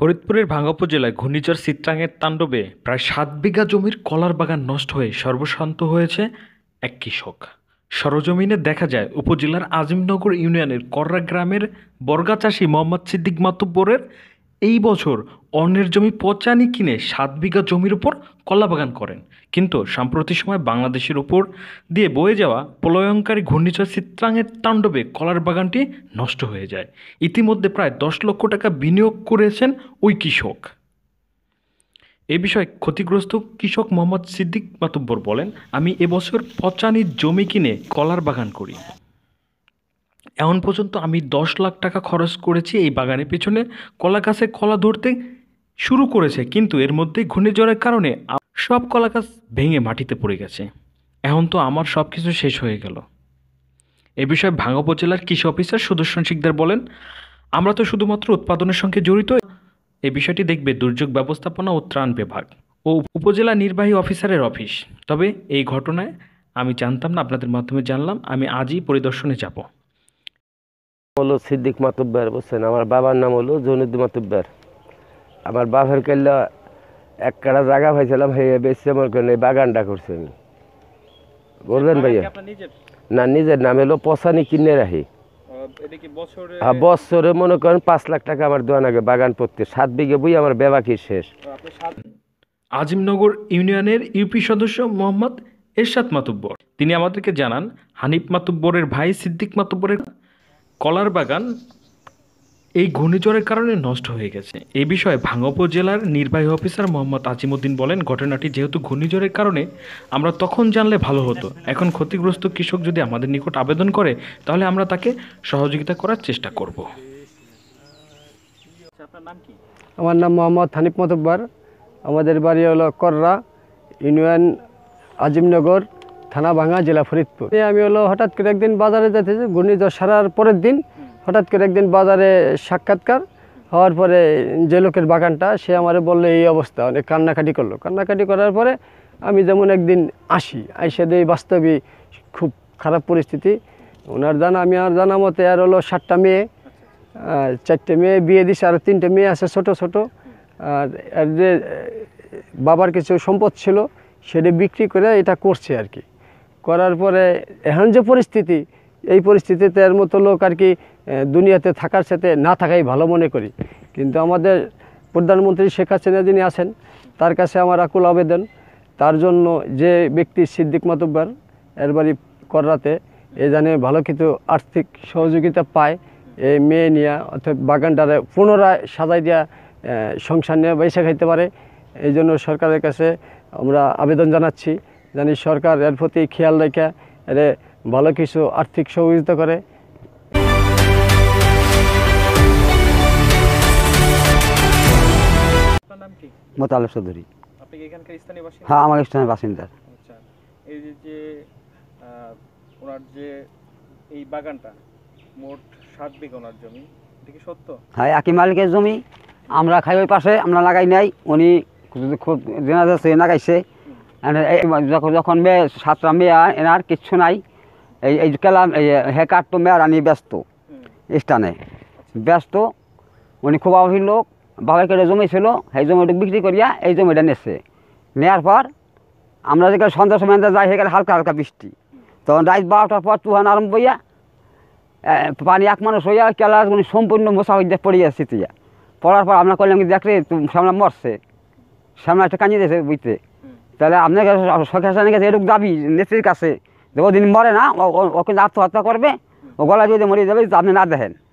ফরিদপুরের ভাঙ্গাপুর জেলায় ঘূর্ণিঝড় সিত্রাঙের তাণ্ডবে প্রায় সাত বিঘা জমির কলার বাগান নষ্ট হয়ে সর্বশান্ত হয়েছে এক কৃষক সরজমিনে দেখা যায় উপজেলার আজিমনগর ইউনিয়নের কররা গ্রামের বর্গা চাষি মোহাম্মদ সিদ্দিক মাতুব্বরের এই বছর অন্যের জমি পচানি কিনে সাত বিঘা জমির উপর কলা বাগান করেন কিন্তু সাম্প্রতিক সময় বাংলাদেশের উপর দিয়ে বয়ে যাওয়া প্রলয়ঙ্কারী ঘূর্ণিঝড় চিত্রাঙের তাণ্ডবে কলার বাগানটি নষ্ট হয়ে যায় ইতিমধ্যে প্রায় দশ লক্ষ টাকা বিনিয়োগ করেছেন ওই কৃষক এ বিষয়ে ক্ষতিগ্রস্ত কৃষক মোহাম্মদ সিদ্দিক মাতুব্বর বলেন আমি এবছর পচানির জমি কিনে কলার বাগান করি এখন পর্যন্ত আমি দশ লাখ টাকা খরচ করেছি এই বাগানের পেছনে কলা গাছে কলা ধরতে শুরু করেছে কিন্তু এর মধ্যে ঘূর্ণিঝড়ের কারণে সব কলা গাছ ভেঙে মাটিতে পড়ে গেছে এখন তো আমার সব কিছু শেষ হয়ে গেল এ বিষয়ে ভাঙা উপজেলার কৃষি অফিসার সুদর্শন শিকদার বলেন আমরা তো শুধুমাত্র উৎপাদনের সঙ্গে জড়িত এই বিষয়টি দেখবে দুর্যোগ ব্যবস্থাপনা ও ত্রাণ বিভাগ ও উপজেলা নির্বাহী অফিসারের অফিস তবে এই ঘটনায় আমি জানতাম না আপনাদের মাধ্যমে জানলাম আমি আজই পরিদর্শনে যাব হলো সিদ্দিক মাতব্বার বুঝছেন আমার বাবার নাম হলো জনুদ্দি মাতব্বার আমার বাপের কেল্লা এক কাটা জায়গা পাইছিলাম হে বেশি আমার এই বাগানটা করছি আমি বুঝলেন ভাইয়া না নিজের নাম এলো পশানি কিনে রাখি বছরে মনে করেন পাঁচ লাখ টাকা আমার দেওয়া লাগে বাগান পড়তে সাত বিঘে বই আমার বেবাকি শেষ আজিমনগর ইউনিয়নের ইউপি সদস্য মোহাম্মদ এরশাদ মাতুব্বর তিনি আমাদেরকে জানান হানিফ মাতুব্বরের ভাই সিদ্দিক মাতুব্বরের কলার বাগান এই ঘূর্ণিঝড়ের কারণে নষ্ট হয়ে গেছে এ বিষয়ে ভাঙ্গপুর জেলার নির্বাহী অফিসার মোহাম্মদ আজিমুদ্দিন বলেন ঘটনাটি যেহেতু ঘূর্ণিঝড়ের কারণে আমরা তখন জানলে ভালো হতো এখন ক্ষতিগ্রস্ত কৃষক যদি আমাদের নিকট আবেদন করে তাহলে আমরা তাকে সহযোগিতা করার চেষ্টা করব আমার নাম মোহাম্মদ হানিফ মতব্বর আমাদের বাড়ি হলো কররা ইউনিয়ন আজিমনগর থানা ভাঙা জেলা ফরিদপুর আমি হলো হঠাৎ করে একদিন বাজারে যেতেছি ঘূর্ণিঝড় সারার পরের দিন হঠাৎ করে একদিন বাজারে সাক্ষাৎকার হওয়ার পরে যে লোকের বাগানটা সে আমার বললে এই অবস্থা অনেক কান্নাকাটি করলো কান্নাকাটি করার পরে আমি যেমন একদিন আসি আইসে দিয়ে বাস্তবে খুব খারাপ পরিস্থিতি ওনার জানা আমি আর জানা মতে আর হলো সাতটা মেয়ে চারটে মেয়ে বিয়ে দিছে আর তিনটে মেয়ে আছে ছোট ছোট আর আর যে বাবার কিছু সম্পদ ছিল সেটা বিক্রি করে এটা করছে আর কি করার পরে এখন যে পরিস্থিতি এই পরিস্থিতিতে এর মতো লোক আর কি দুনিয়াতে থাকার সাথে না থাকাই ভালো মনে করি কিন্তু আমাদের প্রধানমন্ত্রী শেখ হাসিনা যিনি আছেন তার কাছে আমার আকুল আবেদন তার জন্য যে ব্যক্তি সিদ্দিক মাতব্বার এর বাড়ি করাতে এ জানে ভালো কিছু আর্থিক সহযোগিতা পায় এই মেয়ে নিয়ে অর্থাৎ বাগানটারে পুনরায় সাজাই দেওয়া সংসার নিয়ে বৈশাখ খাইতে পারে এই জন্য সরকারের কাছে আমরা আবেদন জানাচ্ছি জানি সরকার এর প্রতি খেয়াল রেখে এর ভালো কিছু আর্থিক সহযোগিতা করে চৌধুরী হ্যাঁ আমার বাসিন্দা আচ্ছা, হ্যাঁ, মালিকের জমি আমরা খাই ওই পাশে আমরা লাগাই নাই উনি খুব জেনা যাচ্ছে লাগাইছে Uh, যখন মেয়ে সাতটা মেয়ে এনার কিচ্ছু নাই এই এই এই হেকার তো মেয়ের আনি ব্যস্ত স্থানে ব্যস্ত উনি খুব আবাসী লোক বাবাই কেটে জমি ছিল সেই জমিটা বিক্রি করিয়া এই জমিটা নেছে নেওয়ার পর আমরা যেখানে সন্ধ্যা সময় যাই সেখানে হালকা হালকা বৃষ্টি তখন রাত বারোটার পর তুহান আরম্ভ হইয়া পানি এক মানুষ হইয়া কেলা উনি সম্পূর্ণ মশা হইয়া পড়ে গেছে তুইয়া পড়ার পর আমরা করলাম দেখ রে সামনে মরছে সামনে একটা কাঁদিয়ে দিয়েছে বুঝতে তাহলে আপনার কাছে শখ হাসানের কাছে এরকম দাবি নেত্রীর কাছে দিন মরে না ওকে আত্মহত্যা করবে ও গলা যদি মরে যাবে আপনি না দেখেন